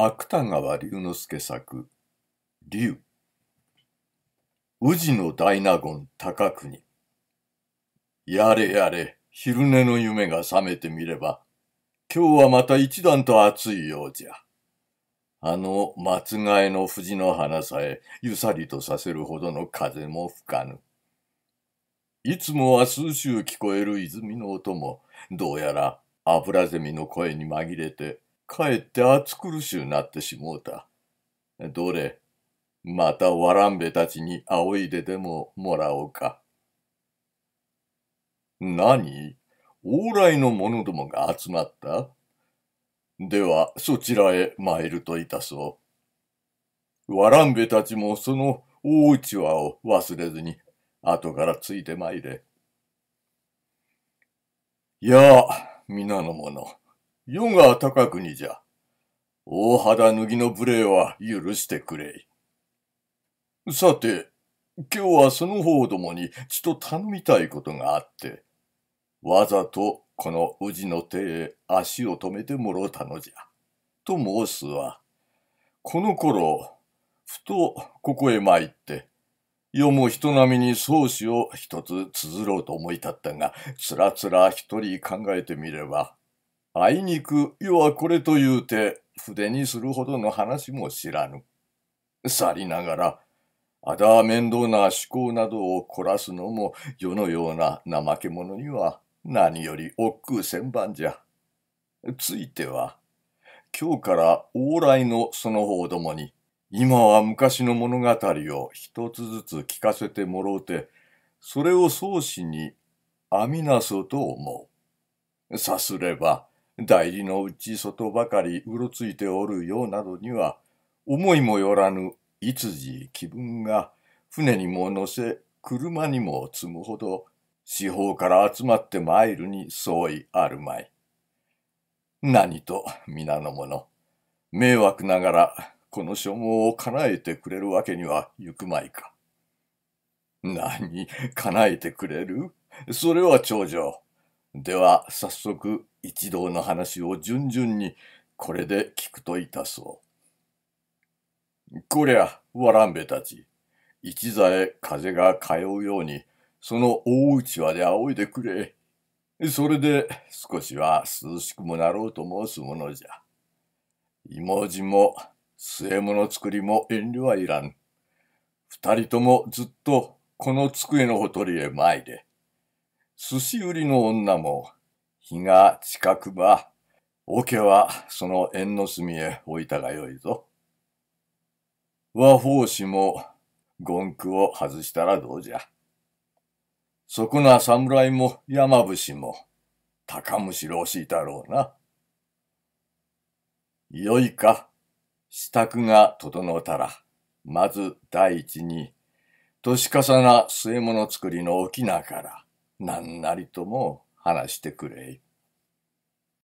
芥川龍之介作「龍」宇治の大納言高国やれやれ昼寝の夢が覚めてみれば今日はまた一段と暑いようじゃあの松替えの藤の花さえゆさりとさせるほどの風も吹かぬいつもは数週聞こえる泉の音もどうやら油ゼミの声に紛れてかえって暑苦しゅうなってしもうた。どれ、またわらんべたちに仰いででももらおうか。何往来の者どもが集まったでは、そちらへ参るといたそう。わらんべたちもその大内輪を忘れずに、後からついて参れ。いやあ、皆の者。夜が高くにじゃ。大肌脱ぎの無礼は許してくれい。さて、今日はその方どもにちと頼みたいことがあって、わざとこの宇治の手へ足を止めてもろうたのじゃ。と申すは、この頃、ふとここへ参って、世も人並みに宗師を一つ綴ろうと思い立ったが、つらつら一人考えてみれば、あいにく、世はこれというて、筆にするほどの話も知らぬ。さりながら、あだ面倒な思考などを凝らすのも世のような怠け者には何より億劫千番じゃ。ついては、今日から往来のその方どもに、今は昔の物語を一つずつ聞かせてもろうて、それを相思に編みなそうと思う。さすれば、代理のうち外ばかりうろついておるようなどには思いもよらぬいつじ気分が船にも乗せ車にも積むほど四方から集まって参るに相違あるまい。何と皆の者迷惑ながらこの所望を叶えてくれるわけにはゆくまいか。何叶えてくれるそれは長女。では早速一同の話を順々にこれで聞くといたそう。こりゃわらんべたち一座へ風が通うようにその大内輪で仰いでくれ。それで少しは涼しくもなろうと申すものじゃ。芋地も末物作りも遠慮はいらん。二人ともずっとこの机のほとりへ参れ。寿司売りの女も、日が近くば、桶はその縁の隅へ置いたがよいぞ。和法師も、ンクを外したらどうじゃ。そこな侍も山伏も、高むしろしいだろうな。よいか、支度が整うたら、まず第一に、年重な末物作りの翁から、何なりとも話してくれい。